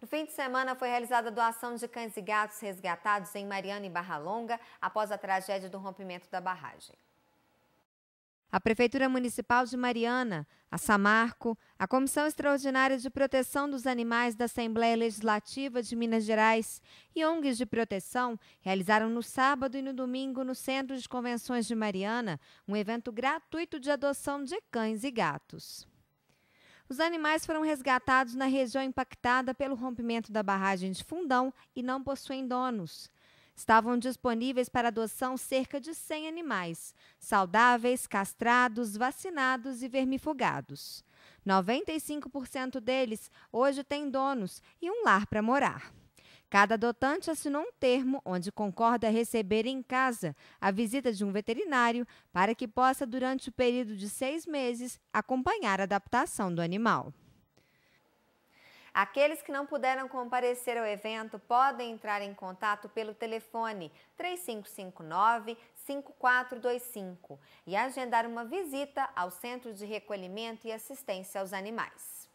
No fim de semana foi realizada a doação de cães e gatos resgatados em Mariana e Barra Longa após a tragédia do rompimento da barragem. A Prefeitura Municipal de Mariana, a Samarco, a Comissão Extraordinária de Proteção dos Animais da Assembleia Legislativa de Minas Gerais e ONGs de proteção realizaram no sábado e no domingo, no Centro de Convenções de Mariana, um evento gratuito de adoção de cães e gatos. Os animais foram resgatados na região impactada pelo rompimento da barragem de Fundão e não possuem donos. Estavam disponíveis para adoção cerca de 100 animais, saudáveis, castrados, vacinados e vermifugados. 95% deles hoje têm donos e um lar para morar. Cada adotante assinou um termo onde concorda receber em casa a visita de um veterinário para que possa, durante o período de seis meses, acompanhar a adaptação do animal. Aqueles que não puderam comparecer ao evento podem entrar em contato pelo telefone 3559-5425 e agendar uma visita ao Centro de Recolhimento e Assistência aos Animais.